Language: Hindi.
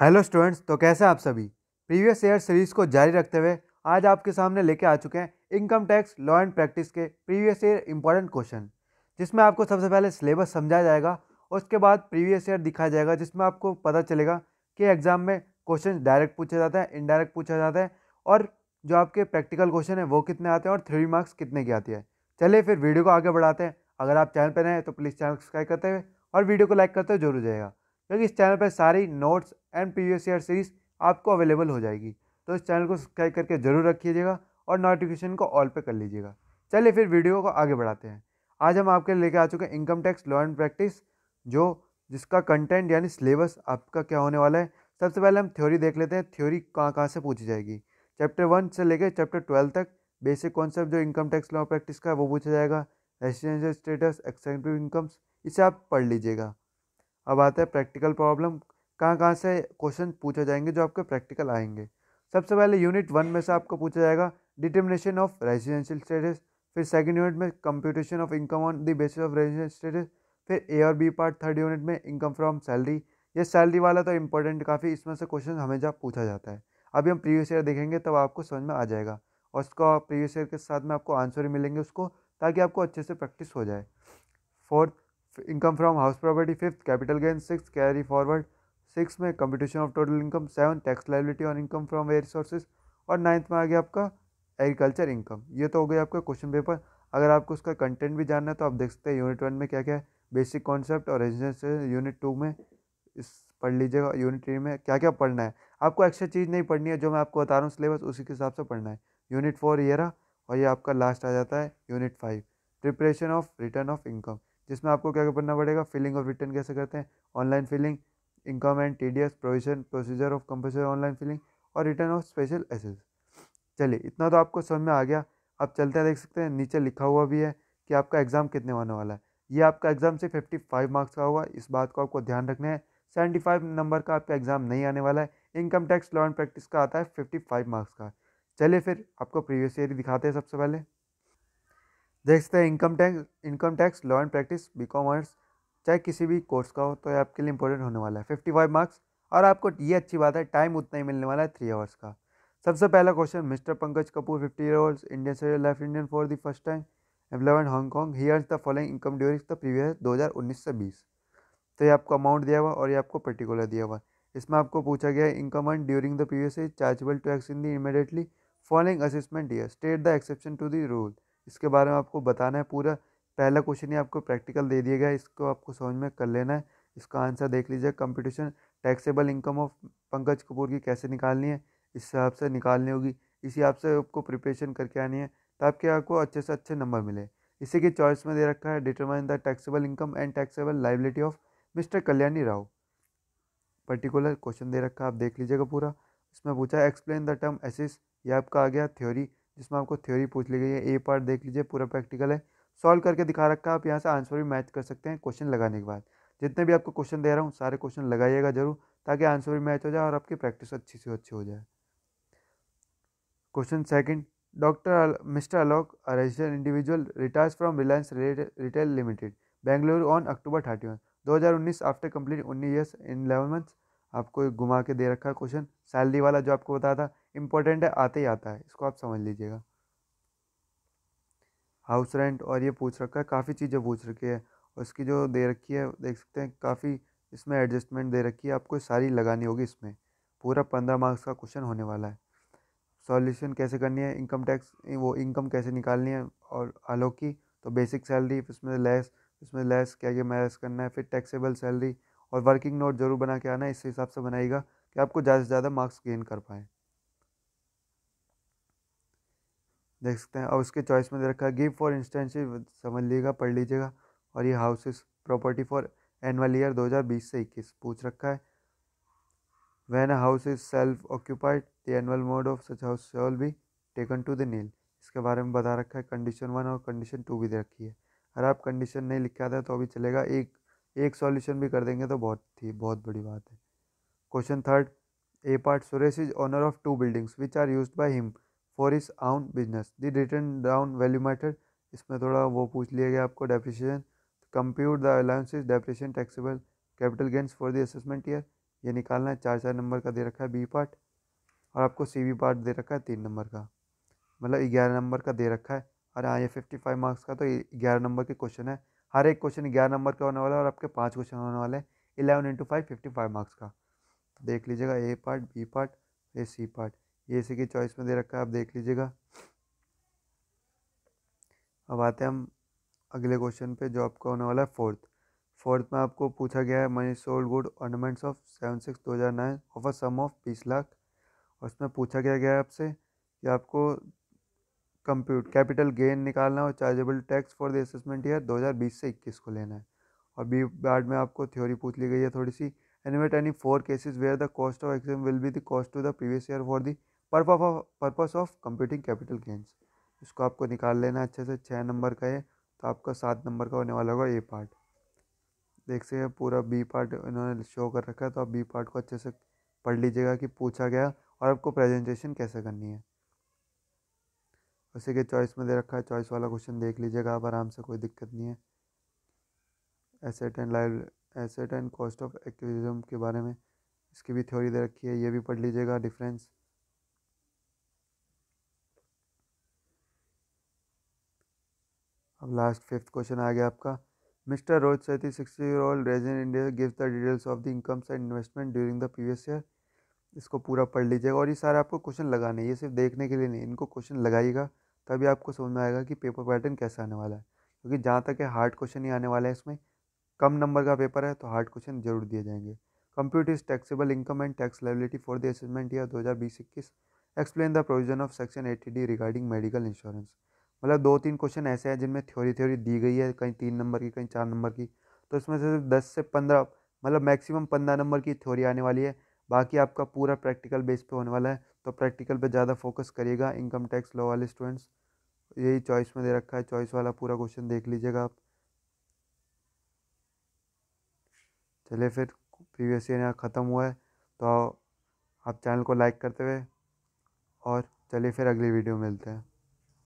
हेलो स्टूडेंट्स तो कैसे आप सभी प्रीवियस ईयर सीरीज़ को जारी रखते हुए आज आपके सामने लेके आ चुके हैं income tax law and practice के प्रीवियस ईयर इंपॉर्टेंट क्वेश्चन जिसमें आपको सबसे पहले सिलेबस समझाया जाएगा उसके बाद प्रीवियस ईयर दिखाया जाएगा जिसमें आपको पता चलेगा कि एग्ज़ाम में क्वेश्चन डायरेक्ट पूछा जाता है इनडायरेक्ट पूछा जाता है और जो आपके प्रैक्टिकल क्वेश्चन है वो कितने आते हैं और थ्री मार्क्स कितने की आती है चलिए फिर वीडियो को आगे बढ़ाते हैं अगर आप चैनल पर नए तो प्लीज़ चैनल सब्सक्राइब करते हुए और वीडियो को लाइक करते हुए जरूर जाएगा क्योंकि इस चैनल पर सारी notes and previous year series आपको अवेलेबल हो जाएगी तो इस चैनल को सब्सक्राइब करके ज़रूर रखिएगा और नोटिफिकेशन को ऑल पे कर लीजिएगा चलिए फिर वीडियो को आगे बढ़ाते हैं आज हम आपके लिए लेकर आ चुके हैं income tax law and practice जो जिसका कंटेंट यानी सिलेबस आपका क्या होने वाला है सबसे पहले हम थ्योरी देख लेते हैं थ्योरी कहाँ कहाँ से पूछी जाएगी चैप्टर वन से लेकर चैप्टर ट्वेल्व तक बेसिक कॉन्सेप्ट जो इनकम टैक्स लॉ प्रैक्टिस का वो पूछा जाएगा रेसिडेंशियल स्टेटस एक्सेंटिव इनकम्स इसे आप पढ़ लीजिएगा अब आता है प्रैक्टिकल प्रॉब्लम कहाँ कहाँ से क्वेश्चन पूछे जाएंगे जो आपके प्रैक्टिकल आएंगे सबसे पहले यूनिट वन में से आपको पूछा जाएगा डिटर्मिनेशन ऑफ रेजिडेंशियल स्टेटस फिर सेकेंड यूनिट में computation of income on the basis of residential status फिर ए और बी पार्ट थर्ड यूनिट में इनकम फ्रॉम सैलरी ये सैलरी वाला तो इंपॉर्टेंट काफ़ी इसमें से क्वेश्चन हमेशा पूछा जाता है अभी हम प्रीवियस ईयर देखेंगे तब आपको समझ में आ जाएगा और उसका प्रीवियस ईयर के साथ में आपको आंसर भी मिलेंगे उसको ताकि आपको अच्छे से प्रैक्टिस हो जाए fourth income from house property fifth capital gain six carry forward six में computation of total income seven tax liability on income from where resources और नाइन्थ में आ गया आपका एग्रीकल्चर इनकम ये तो हो गया आपका क्वेश्चन पेपर अगर आपको उसका कंटेंट भी जानना है तो आप देख सकते हैं यूनिट वन में क्या क्या है बेसिक कॉन्सेप्ट और रेजिडेंस यूनिट टू में इस पढ़ लीजिएगा यूनिट थ्री में क्या क्या पढ़ना है आपको एक्स्ट्रा चीज़ नहीं पढ़नी है जो मैं आपको बता रहा हूँ सिलेबस उसी के हिसाब से पढ़ना है यूनिट फोर ये रहा और ये आपका लास्ट आ जाता है unit five preparation of return of income जिसमें आपको क्या करना पड़ेगा फिलिंग और रिटर्न कैसे करते हैं online filing income and T D S provision procedure of compulsory online filing और रिटर्न ऑफ स्पेशल एसेस चलिए इतना तो आपको समझ में आ गया आप चलते देख सकते हैं नीचे लिखा हुआ भी है कि आपका एग्ज़ाम कितने होने वाला है ये आपका एग्ज़ाम से फिफ्टी फाइव मार्क्स का होगा इस बात को आपको ध्यान रखना है सेवेंटी फाइव नंबर का आपका एग्ज़ाम नहीं आने वाला है income tax law and practice का आता है फिफ्टी फाइव मार्क्स का चलिए फिर आपको प्रीवियस ईयर दिखाते हैं सबसे पहले देखते हैं income tax income tax law and practice B commerce चाहे किसी भी कोर्स का हो तो ये आपके लिए इंपॉर्टेंट होने वाला है फिफ्टी फाइव मार्क्स और आपको ये अच्छी बात है टाइम उतना ही मिलने वाला है थ्री आवर्स का सबसे पहला question Mister Pankaj Kapoor fifty year old Indian sir left Indian for the first time employment Hong Kong he earns the following income during the previous दो हज़ार उन्नीस से बीस तो ये आपको अमाउंट दिया हुआ और ये आपको पर्टिकुलर दिया हुआ इसमें आपको पूछा गया income earn during the previous chargeable to tax in the immediately following assessment year state the exception to the rule इसके बारे में आपको बताना है पूरा पहला क्वेश्चन ही आपको प्रैक्टिकल दे दिया गया इसको आपको समझ में कर लेना है इसका आंसर देख लीजिए competition taxable income of Pankaj Kapoor की कैसे निकालनी है इस हिसाब से निकालनी होगी इस हिसाब से आपको प्रिपरेशन करके आनी है ताकि आपको अच्छे से अच्छे नंबर मिले इसी की चॉइस में दे रखा है determine the taxable income and taxable liability of Mister Kalyani Rao particular question दे रखा है आप देख लीजिएगा पूरा इसमें पूछा एक्सप्लेन द टर्म एसिस ये आपका आ गया थ्योरी जिसमें आपको थ्योरी पूछ ली गई है ए पार्ट देख लीजिए पूरा प्रैक्टिकल है सॉल्व करके दिखा रखा है आप यहाँ से आंसर भी मैच कर सकते हैं क्वेश्चन लगाने के बाद जितने भी आपको क्वेश्चन दे रहा हूँ सारे क्वेश्चन लगाइएगा जरूर ताकि आंसर भी मैच हो जाए और आपकी प्रैक्टिस अच्छी से अच्छी हो जाए question second doctor Mister Alok resident individual retires from Reliance Retail Limited Bengaluru on October thirty one दो हज़ार उन्नीस आफ्टर कंप्लीट उन्नीस ईयर्स इन इलेवन मंथ्स आपको घुमा के दे रखा है क्वेश्चन सैलरी वाला जो आपको बताया था इंपॉर्टेंट है आते ही आता है इसको आप समझ लीजिएगा हाउस रेंट और ये पूछ रखा है काफ़ी चीज़ें पूछ रखी है उसकी जो दे रखी है देख सकते हैं काफ़ी इसमें एडजस्टमेंट दे रखी है आपको सारी लगानी होगी इसमें पूरा पंद्रह मार्क्स का क्वेश्चन होने वाला है सॉल्यूशन कैसे करनी है इनकम टैक्स वो इनकम कैसे निकालनी है और आलोक की तो बेसिक सैलरी उसमें लेस उसमें लेस क्या क्या मैस करना है फिर टैक्सेबल सैलरी और वर्किंग नोट ज़रूर बना के आना इस हिसाब से बनाएगा कि आपको ज़्यादा से ज़्यादा मार्क्स गेन कर पाए देख सकते हैं और उसके चॉइस में दे रखा है गिव फॉर इंस्टेंस समझ लीजिएगा पढ़ लीजिएगा और ये houses property for annual year 2020 से 21 पूछ रखा है when house is self occupied the annual mode of such house shall be taken to the nil इसके बारे में बता रखा है कंडीशन वन और कंडीशन टू भी दे रखी है अगर आप कंडीशन नहीं लिखा था तो अभी चलेगा एक एक सॉल्यूशन भी कर देंगे तो बहुत ही बहुत बड़ी बात है question third A part Suresh is owner of two buildings which are used by him for his own business the written down value matter इसमें थोड़ा वो पूछ लिया गया आपको depreciation compute the allowances depreciation taxable capital gains for the assessment year ये निकालना है चार चार नंबर का दे रखा है बी पार्ट और आपको सी बी पार्ट दे रखा है तीन नंबर का मतलब ग्यारह नंबर का दे रखा है और हाँ ये फिफ्टी फाइव मार्क्स का तो ग्यारह नंबर के क्वेश्चन है हर एक क्वेश्चन ग्यारह नंबर का होने वाला है और आपके पाँच क्वेश्चन होने वाले हैं eleven into five fifty five marks का तो देख लीजिएगा A part B part A C part ये सी की चॉइस में दे रखा है आप देख लीजिएगा अब आते हैं हम अगले क्वेश्चन पे जो आपका होने वाला है फोर्थ फोर्थ में आपको पूछा गया है Mani sold gold ornaments of seven six दो हज़ार nine of a sum of बीस लाख और उसमें पूछा गया गया है आपसे कि आपको कंप्यूट कैपिटल गेन निकालना और chargeable tax for the assessment year 2020 से 21 को लेना है और बी बार्ड में आपको थ्योरी पूछ ली गई है थोड़ी सी enumerate any four cases where the cost of एक्सम will be the cost to the previous year for the purpose of computing capital gains इसको आपको निकाल लेना अच्छे से छः नंबर का है तो आपका सात नंबर का होने वाला होगा ए पार्ट देख सकते हैं पूरा बी पार्ट इन्होंने शो कर रखा है तो आप बी पार्ट को अच्छे से पढ़ लीजिएगा कि पूछा गया और आपको प्रेजेंटेशन कैसे करनी है उसी के चॉइस में दे रखा है चॉइस वाला क्वेश्चन देख लीजिएगा आप आराम से कोई दिक्कत नहीं है asset and live asset and cost of acquisition के बारे में इसकी भी थ्योरी दे रखी है ये भी पढ़ लीजिएगा डिफरेंस अब लास्ट फिफ्थ क्वेश्चन आ गया आपका Mister Rohit Sethi sixty year old resident India gives the details of the income and investment during the previous year इसको पूरा पढ़ लीजिएगा और ये सारे आपको क्वेश्चन लगाने ये सिर्फ देखने के लिए नहीं इनको क्वेश्चन लगाइएगा तभी आपको समझ में आएगा कि पेपर पैटर्न कैसा आने वाला है क्योंकि जहाँ तक है हार्ड क्वेश्चन ही आने वाला है इसमें कम नंबर का पेपर है तो हार्ड क्वेश्चन जरूर दिए जाएंगे computer is taxable income and tax liability for the assessment year दो हज़ार बीस इक्कीस explain the provision of section eighty D regarding medical insurance मतलब दो तीन क्वेश्चन ऐसे हैं जिनमें थ्योरी थ्योरी दी गई है कहीं तीन नंबर की कहीं चार नंबर की तो इसमें से सिर्फ दस से पंद्रह मतलब मैक्सिमम पंद्रह नंबर की थ्योरी आने वाली है बाकी आपका पूरा प्रैक्टिकल बेस पे होने वाला है तो प्रैक्टिकल पे ज़्यादा फोकस करिएगा इनकम टैक्स लॉ वाले स्टूडेंट्स यही चॉइस में दे रखा है चॉइस वाला पूरा क्वेश्चन देख लीजिएगा आप चलिए फिर प्रीवियस ईयर यहाँ ख़त्म हुआ है तो आप चैनल को लाइक करते हुए और चलिए फिर अगली वीडियो मिलते हैं